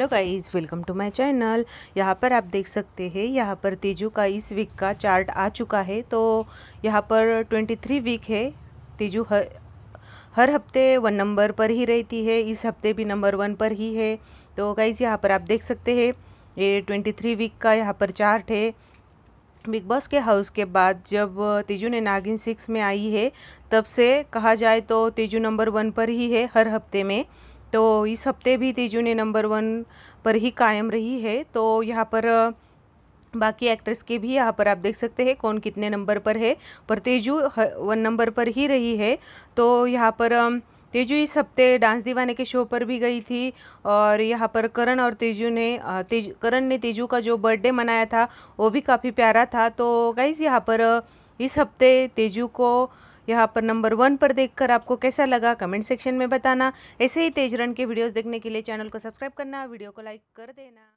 hello guys welcome to my channel यहाँ पर आप देख सकते हैं यहाँ पर तेजू का इस वीक का चार्ट आ चुका है तो यहाँ पर 23 वीक है तेजू हर हर हफ्ते वन नंबर पर ही रहती है इस हफ्ते भी नंबर वन पर ही है तो गाइस यहाँ पर आप देख सकते हैं ये 23 वीक का यहाँ पर चार्ट है बिग बॉस के हाउस के बाद जब तेजू ने नागिन सिक्स में आई है तब से कहा जाए तो तेजू नंबर वन पर ही है हर हफ्ते में तो इस हफ्ते भी तेजू ने नंबर वन पर ही कायम रही है तो यहाँ पर बाकी एक्ट्रेस के भी यहाँ पर आप देख सकते हैं कौन कितने नंबर पर है पर तेजू वन नंबर पर ही रही है तो यहाँ पर तेजू इस हफ्ते डांस दीवाने के शो पर भी गई थी और यहाँ पर करण और तेजू ने तेज करण ने तेजू का जो बर्थडे मनाया था वो भी काफ़ी प्यारा था तो गाइज़ यहाँ पर इस हफ्ते तेजू को यहाँ पर नंबर वन पर देखकर आपको कैसा लगा कमेंट सेक्शन में बताना ऐसे ही तेज रन के वीडियोस देखने के लिए चैनल को सब्सक्राइब करना वीडियो को लाइक कर देना